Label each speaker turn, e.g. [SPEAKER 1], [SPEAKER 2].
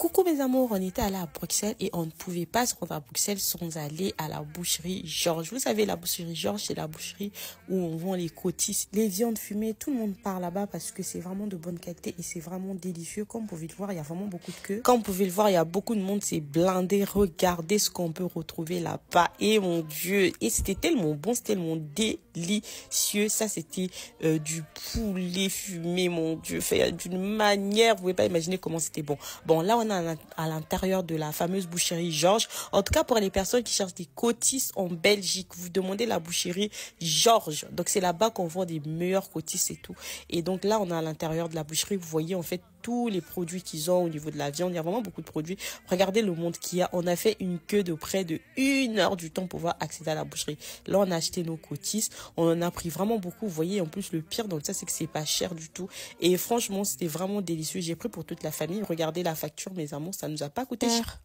[SPEAKER 1] Coucou mes amours, on était allé à Bruxelles et on ne pouvait pas se rendre à Bruxelles sans aller à la boucherie Georges. Vous savez, la boucherie Georges, c'est la boucherie où on vend les cotis, les viandes fumées. Tout le monde part là-bas parce que c'est vraiment de bonne qualité et c'est vraiment délicieux. Comme vous pouvez le voir, il y a vraiment beaucoup de queues. Comme vous pouvez le voir, il y a beaucoup de monde. C'est blindé. Regardez ce qu'on peut retrouver là-bas. Et mon Dieu, et c'était tellement bon, c'était tellement délicieux délicieux. Ça, c'était euh, du poulet fumé, mon Dieu. Fait euh, d'une manière, vous pouvez pas imaginer comment c'était bon. Bon, là, on est à l'intérieur de la fameuse boucherie Georges. En tout cas, pour les personnes qui cherchent des cotis en Belgique, vous demandez la boucherie Georges. Donc, c'est là-bas qu'on voit des meilleurs cotis et tout. Et donc, là, on est à l'intérieur de la boucherie. Vous voyez, en fait, tous les produits qu'ils ont au niveau de la viande. Il y a vraiment beaucoup de produits. Regardez le monde qu'il y a. On a fait une queue de près de une heure du temps pour pouvoir accéder à la boucherie. Là, on a acheté nos cotis. On en a pris vraiment beaucoup. Vous voyez, en plus, le pire dans ça, c'est que c'est pas cher du tout. Et franchement, c'était vraiment délicieux. J'ai pris pour toute la famille. Regardez la facture, mes amours, ça nous a pas coûté cher.